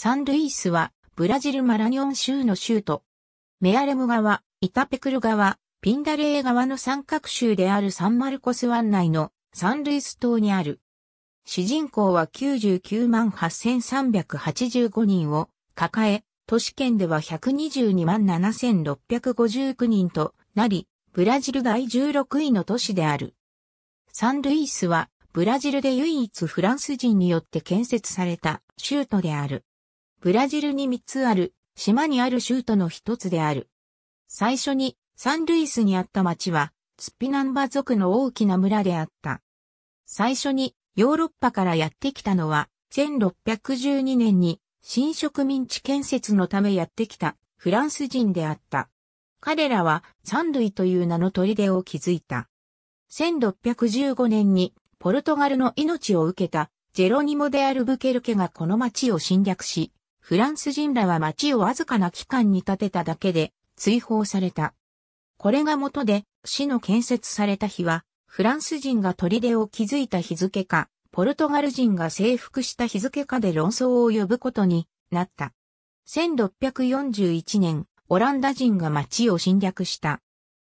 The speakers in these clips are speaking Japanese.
サンルイスは、ブラジルマラニョン州の州都。メアレム川、イタペクル川、ピンダレー川の三角州であるサンマルコス湾内のサンルイス島にある。主人口は99万8385人を抱え、都市圏では122万7659人となり、ブラジル第16位の都市である。サンルイスは、ブラジルで唯一フランス人によって建設された州都である。ブラジルに3つある、島にある州都の一つである。最初に、サンルイスにあった町は、ツッピナンバ族の大きな村であった。最初に、ヨーロッパからやってきたのは、1612年に、新植民地建設のためやってきた、フランス人であった。彼らは、サンルイという名の砦を築いた。1615年に、ポルトガルの命を受けた、ジェロニモ・デ・アルブケルケがこの町を侵略し、フランス人らは町をわずかな期間に建てただけで追放された。これが元で、市の建設された日は、フランス人が砦を築いた日付か、ポルトガル人が征服した日付かで論争を呼ぶことになった。1641年、オランダ人が町を侵略した。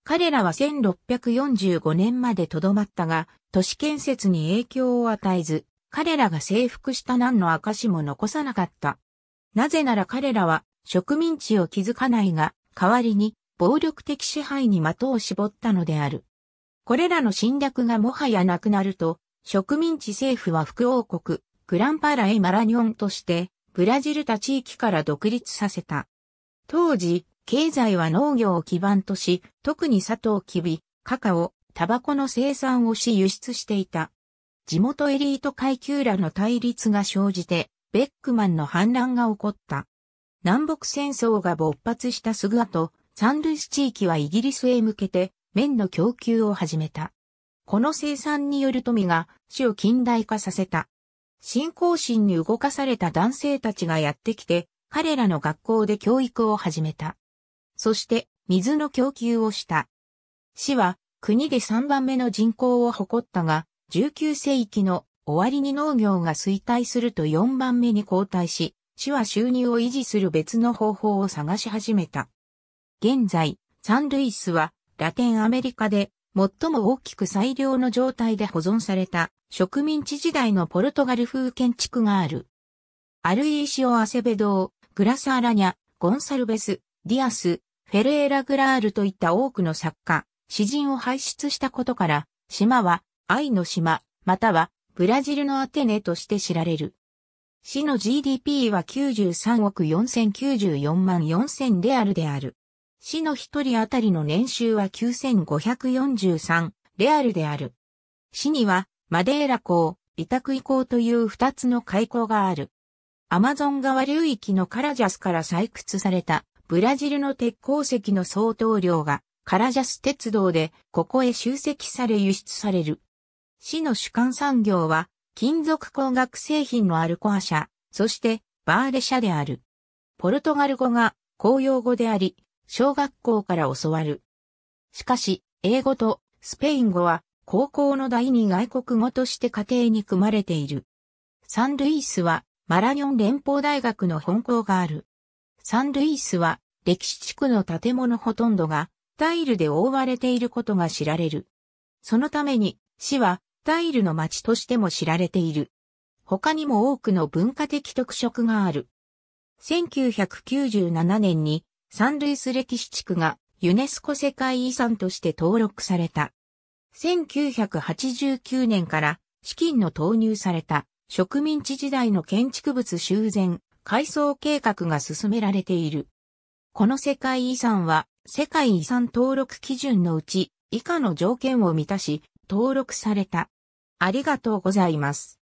彼らは1645年まで留まったが、都市建設に影響を与えず、彼らが征服した何の証も残さなかった。なぜなら彼らは植民地を築かないが、代わりに暴力的支配に的を絞ったのである。これらの侵略がもはやなくなると、植民地政府は副王国、グランパラエ・マラニョンとして、ブラジルた地域から独立させた。当時、経済は農業を基盤とし、特に砂糖キビ、カカオ、タバコの生産をし輸出していた。地元エリート階級らの対立が生じて、ベックマンの反乱が起こった。南北戦争が勃発したすぐ後、サンルイス地域はイギリスへ向けて綿の供給を始めた。この生産による富が死を近代化させた。信仰心に動かされた男性たちがやってきて、彼らの学校で教育を始めた。そして、水の供給をした。市は、国で3番目の人口を誇ったが、19世紀の終わりに農業が衰退すると4番目に後退し、市は収入を維持する別の方法を探し始めた。現在、サンルイスはラテンアメリカで最も大きく最良の状態で保存された植民地時代のポルトガル風建築がある。アルイーシオ・アセベドー、グラサーラニャ、ゴンサルベス、ディアス、フェレーラ・グラールといった多くの作家、詩人を輩出したことから、島は愛の島、またはブラジルのアテネとして知られる。市の GDP は93億4094万4000レアルである。市の一人当たりの年収は9543レアルである。市にはマデーラ港、タクイ港という二つの海港がある。アマゾン川流域のカラジャスから採掘されたブラジルの鉄鉱石の相当量がカラジャス鉄道でここへ集積され輸出される。市の主幹産業は、金属工学製品のアルコア社、そしてバーレ社である。ポルトガル語が公用語であり、小学校から教わる。しかし、英語とスペイン語は高校の第二外国語として家庭に組まれている。サンルイースはマラニョン連邦大学の本校がある。サンルイースは歴史地区の建物ほとんどがタイルで覆われていることが知られる。そのために市はタイルの街としても知られている。他にも多くの文化的特色がある。1997年にサンルイス歴史地区がユネスコ世界遺産として登録された。1989年から資金の投入された植民地時代の建築物修繕、改装計画が進められている。この世界遺産は世界遺産登録基準のうち以下の条件を満たし登録された。ありがとうございます。